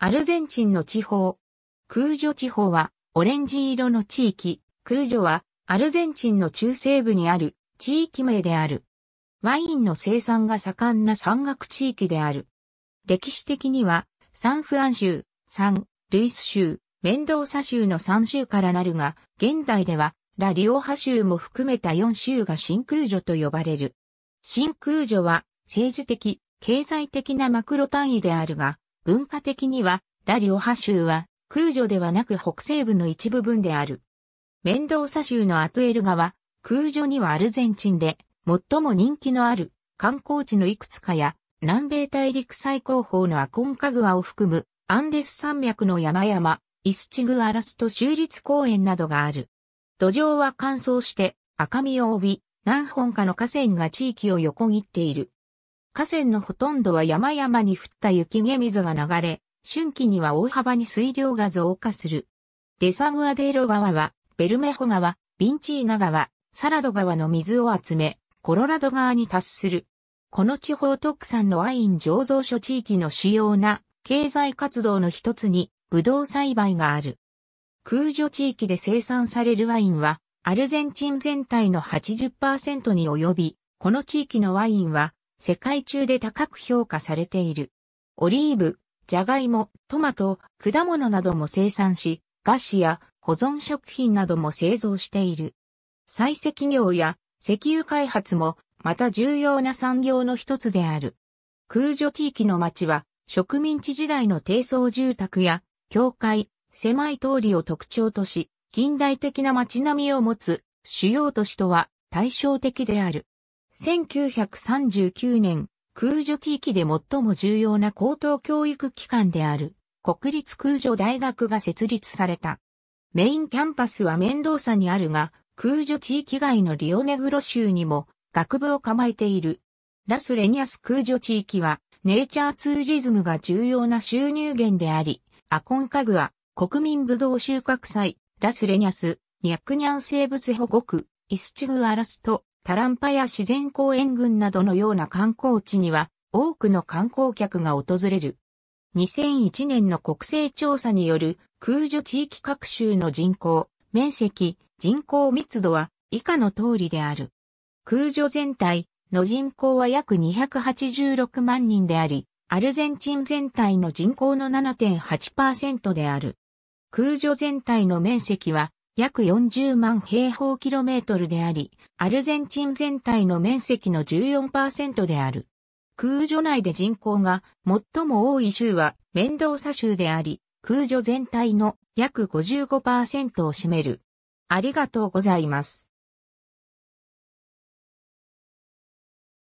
アルゼンチンの地方。空女地方は、オレンジ色の地域。空女は、アルゼンチンの中西部にある地域名である。ワインの生産が盛んな山岳地域である。歴史的には、サンフアン州、サン、ルイス州、メンドーサ州の3州からなるが、現代では、ラリオハ州も含めた4州が新空女と呼ばれる。新空女は、政治的、経済的なマクロ単位であるが、文化的には、ラリオハ州は、空女ではなく北西部の一部分である。メンドーサ州のアトゥエル川、空女にはアルゼンチンで、最も人気のある観光地のいくつかや、南米大陸最高峰のアコンカグアを含む、アンデス山脈の山々、イスチグアラスト州立公園などがある。土壌は乾燥して赤みを帯び、何本かの河川が地域を横切っている。河川のほとんどは山々に降った雪下水が流れ、春季には大幅に水量が増加する。デサグアデーロ川は、ベルメホ川、ビンチーナ川、サラド川の水を集め、コロラド川に達する。この地方特産のワイン醸造所地域の主要な経済活動の一つに、ブドウ栽培がある。空除地域で生産されるワインは、アルゼンチン全体の80%に及び、この地域のワインは、世界中で高く評価されている。オリーブ、ジャガイモ、トマト、果物なども生産し、菓子や保存食品なども製造している。採石業や石油開発もまた重要な産業の一つである。空女地域の町は植民地時代の低層住宅や教会、狭い通りを特徴とし、近代的な街並みを持つ主要都市とは対照的である。1939年、空女地域で最も重要な高等教育機関である、国立空女大学が設立された。メインキャンパスは面倒さにあるが、空女地域外のリオネグロ州にも学部を構えている。ラスレニャス空女地域は、ネイチャーツーリズムが重要な収入源であり、アコンカグア、国民武道収穫祭、ラスレニャス、ニャクニャン生物保護区、イスチグアラスト、タランパや自然公園群などのような観光地には多くの観光客が訪れる。2001年の国勢調査による空女地域各州の人口、面積、人口密度は以下の通りである。空女全体の人口は約286万人であり、アルゼンチン全体の人口の7.8%である。空女全体の面積は約40万平方キロメートルであり、アルゼンチン全体の面積の14%である。空女内で人口が最も多い州はメンドーサ州であり、空女全体の約55%を占める。ありがとうございます。